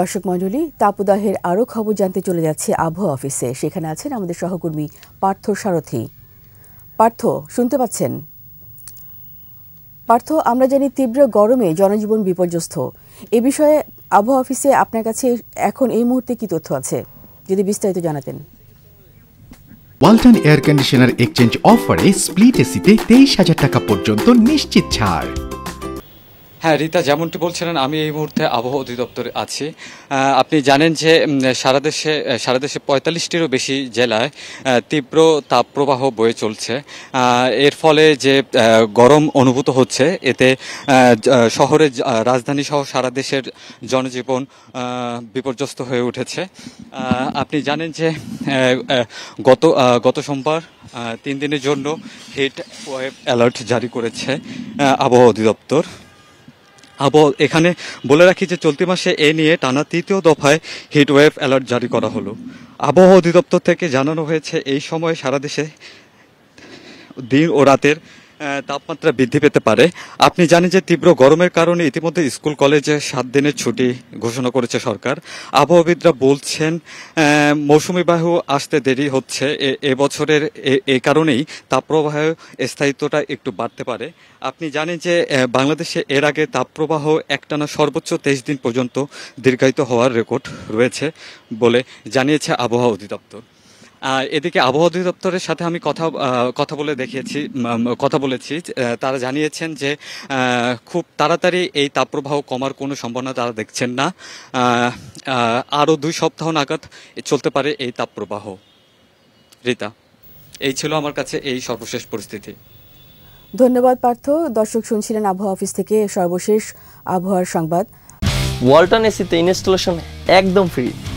দর্শক মণ্ডলী তাপদাহের আরও খবর জানতে চলে যাচ্ছে আবহাওয়া অফিসে সেখানে আছেন আমাদের সহকর্মী পার্থ সারথি পার্থ শুনতে পাচ্ছেন পার্থ আমরা জানি তীব্র গরমে জনজীবন বিপর্যস্ত এ বিষয়ে আবহাওয়া অফিসে আপনার কাছে এখন এই মুহূর্তে কি তথ্য আছে যদি বিস্তারিত জানাতেন ওয়ালটন এয়ার কন্ডিশনার এক্সচেঞ্জ অফারে স্প্লিট এসিতে তেইশ হাজার টাকা পর্যন্ত নিশ্চিত ছাড় হ্যাঁ রীতা যেমনটি বলছিলেন আমি এই মুহূর্তে আবহাওয়া অধিদপ্তরে আছি আপনি জানেন যে সারা দেশে সারা দেশে পঁয়তাল্লিশটিরও বেশি জেলায় তীব্র তাপপ্রবাহ বয়ে চলছে এর ফলে যে গরম অনুভূত হচ্ছে এতে শহরে রাজধানী সহ সারা দেশের জনজীবন বিপর্যস্ত হয়ে উঠেছে আপনি জানেন যে গত গত সোমবার তিন দিনের জন্য হিট ওয়েভ অ্যালার্ট জারি করেছে আবহাওয়া অধিদপ্তর আবহাওয়া এখানে বলে রাখি যে চলতি মাসে এ নিয়ে টানা তৃতীয় দফায় হিটওয়েভ অ্যালার্ট জারি করা হলো আবহাওয়া অধিদপ্তর থেকে জানানো হয়েছে এই সময়ে সারা দেশে দিন ও রাতের তাপমাত্রা বৃদ্ধি পেতে পারে আপনি জানেন যে তীব্র গরমের কারণে ইতিমধ্যে স্কুল কলেজে সাত দিনের ছুটি ঘোষণা করেছে সরকার আবহাওয়াবিদরা বলছেন মৌসুমি বায়ু আসতে দেরি হচ্ছে এবছরের এ কারণেই তাপপ্রবাহ স্থায়িত্বটা একটু বাড়তে পারে আপনি জানেন যে বাংলাদেশে এর আগে তাপপ্রবাহ একটানা সর্বোচ্চ তেইশ দিন পর্যন্ত দীর্ঘায়িত হওয়ার রেকর্ড রয়েছে বলে জানিয়েছে আবহাওয়া অধিদপ্তর এদিকে আবহাওয়া অধিদপ্তরের সাথে আমি কথা কথা বলে দেখিয়েছি কথা বলেছি তারা জানিয়েছেন যে খুব তাড়াতাড়ি এই তাপপ্রবাহ কমার কোনো সম্ভাবনা তারা দেখছেন না আরও দুই সপ্তাহ নাগাদ চলতে পারে এই তাপপ্রবাহ রীতা এই ছিল আমার কাছে এই সর্বশেষ পরিস্থিতি ধন্যবাদ পার্থ দর্শক শুনছিলেন আবহাওয়া অফিস থেকে সর্বশেষ আবহাওয়ার সংবাদ ওয়ালটন এসিতে ইনস্টলেশন একদম ফ্রি